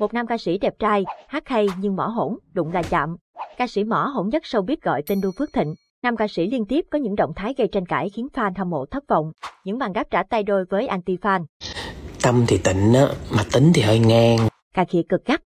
Một nam ca sĩ đẹp trai, hát hay nhưng mỏ hỗn, đụng là chạm. Ca sĩ mỏ hỗn nhất sau biết gọi tên Đu Phước Thịnh. Nam ca sĩ liên tiếp có những động thái gây tranh cãi khiến fan hâm mộ thất vọng. Những màn đáp trả tay đôi với anti-fan. Tâm thì tịnh á, mà tính thì hơi ngang. Ca kia cực gắt.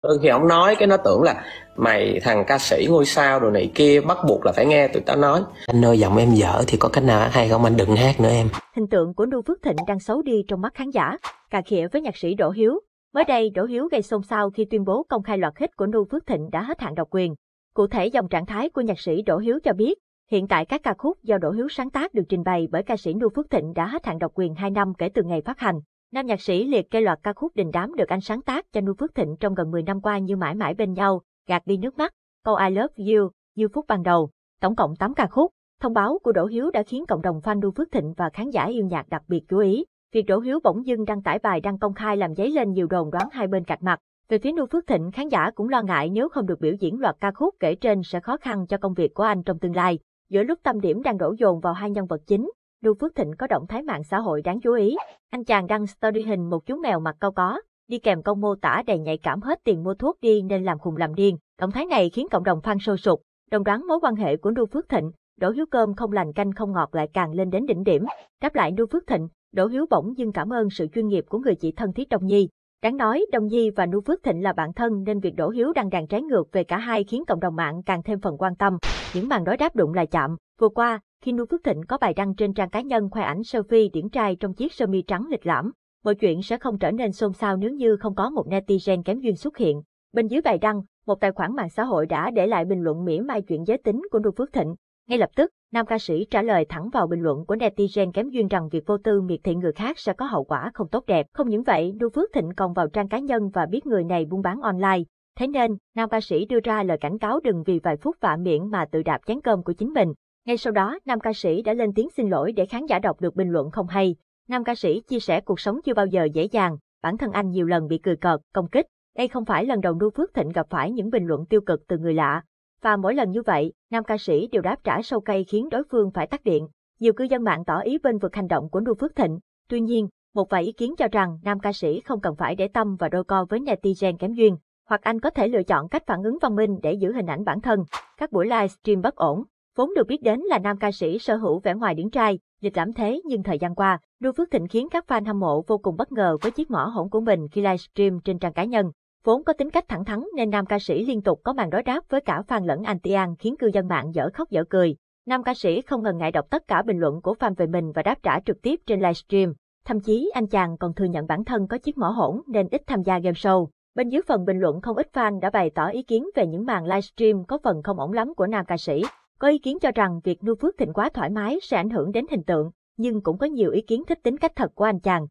Ừ, thì ông nói cái nó tưởng là mày thằng ca sĩ ngôi sao đồ này kia bắt buộc là phải nghe tụi tao nói anh ơi giọng em dở thì có cách nào hay không anh đừng hát nữa em hình tượng của nu phước thịnh đang xấu đi trong mắt khán giả cà khịa với nhạc sĩ đỗ hiếu Mới đây, Đỗ Hiếu gây xôn xao khi tuyên bố công khai loạt hit của Nu Phước Thịnh đã hết hạn độc quyền. Cụ thể dòng trạng thái của nhạc sĩ Đỗ Hiếu cho biết, hiện tại các ca khúc do Đỗ Hiếu sáng tác được trình bày bởi ca sĩ Nu Phước Thịnh đã hết hạn độc quyền 2 năm kể từ ngày phát hành. Nam nhạc sĩ liệt kê loạt ca khúc đình đám được anh sáng tác cho Nu Phước Thịnh trong gần 10 năm qua như Mãi mãi bên nhau, Gạt đi nước mắt, câu I love you, Như phút ban đầu, tổng cộng 8 ca khúc. Thông báo của Đỗ Hiếu đã khiến cộng đồng fan Nu Phước Thịnh và khán giả yêu nhạc đặc biệt chú ý việc Đỗ Hiếu bỗng dưng đăng tải bài đăng công khai làm dấy lên nhiều đồn đoán hai bên cạch mặt. Về phía Nưu Phước Thịnh, khán giả cũng lo ngại nếu không được biểu diễn loạt ca khúc kể trên sẽ khó khăn cho công việc của anh trong tương lai. Giữa lúc tâm điểm đang đổ dồn vào hai nhân vật chính, Nưu Phước Thịnh có động thái mạng xã hội đáng chú ý. Anh chàng đăng story hình một chú mèo mặt cau có, đi kèm công mô tả đầy nhạy cảm hết tiền mua thuốc đi nên làm khùng làm điên. Động thái này khiến cộng đồng fan sôi sục, đồng đoán mối quan hệ của Nưu Phước Thịnh, Đỗ Hiếu Cơm không lành canh không ngọt lại càng lên đến đỉnh điểm. Đáp lại Nưu Phước Thịnh, Đỗ Hiếu bỗng dưng cảm ơn sự chuyên nghiệp của người chị thân thiết Đồng Nhi. Đáng nói, Đồng Nhi và Nu Phước Thịnh là bạn thân nên việc Đỗ Hiếu đăng đàn trái ngược về cả hai khiến cộng đồng mạng càng thêm phần quan tâm. Những màn đối đáp đụng là chạm. Vừa qua, khi Nu Phước Thịnh có bài đăng trên trang cá nhân khoe ảnh selfie điển trai trong chiếc sơ mi trắng lịch lãm, mọi chuyện sẽ không trở nên xôn xao nếu như không có một netizen kém duyên xuất hiện. Bên dưới bài đăng, một tài khoản mạng xã hội đã để lại bình luận mỉa mai chuyện giới tính của Nu Phước Thịnh. Ngay lập tức, nam ca sĩ trả lời thẳng vào bình luận của netizen kém duyên rằng việc vô tư miệt thị người khác sẽ có hậu quả không tốt đẹp. Không những vậy, đu Phước Thịnh còn vào trang cá nhân và biết người này buôn bán online. Thế nên, nam ca sĩ đưa ra lời cảnh cáo đừng vì vài phút vạ miệng mà tự đạp chén cơm của chính mình. Ngay sau đó, nam ca sĩ đã lên tiếng xin lỗi để khán giả đọc được bình luận không hay. Nam ca sĩ chia sẻ cuộc sống chưa bao giờ dễ dàng, bản thân anh nhiều lần bị cười cợt, công kích. Đây không phải lần đầu đu Phước Thịnh gặp phải những bình luận tiêu cực từ người lạ, và mỗi lần như vậy, nam ca sĩ đều đáp trả sâu cay khiến đối phương phải tắt điện. Nhiều cư dân mạng tỏ ý bên vực hành động của Nu Phước Thịnh. Tuy nhiên, một vài ý kiến cho rằng nam ca sĩ không cần phải để tâm và đôi co với netizen kém duyên, hoặc anh có thể lựa chọn cách phản ứng văn minh để giữ hình ảnh bản thân. Các buổi livestream bất ổn, vốn được biết đến là nam ca sĩ sở hữu vẻ ngoài điển trai, lịch lãm thế nhưng thời gian qua, Nu Phước Thịnh khiến các fan hâm mộ vô cùng bất ngờ với chiếc mỏ hỗn của mình khi livestream trên trang cá nhân. Vốn có tính cách thẳng thắn nên nam ca sĩ liên tục có màn đối đáp với cả fan lẫn anti-an khiến cư dân mạng dở khóc dở cười. Nam ca sĩ không ngần ngại đọc tất cả bình luận của fan về mình và đáp trả trực tiếp trên livestream. Thậm chí anh chàng còn thừa nhận bản thân có chiếc mỏ hỗn nên ít tham gia game show. Bên dưới phần bình luận không ít fan đã bày tỏ ý kiến về những màn livestream có phần không ổn lắm của nam ca sĩ. Có ý kiến cho rằng việc nuôi phước thịnh quá thoải mái sẽ ảnh hưởng đến hình tượng, nhưng cũng có nhiều ý kiến thích tính cách thật của anh chàng.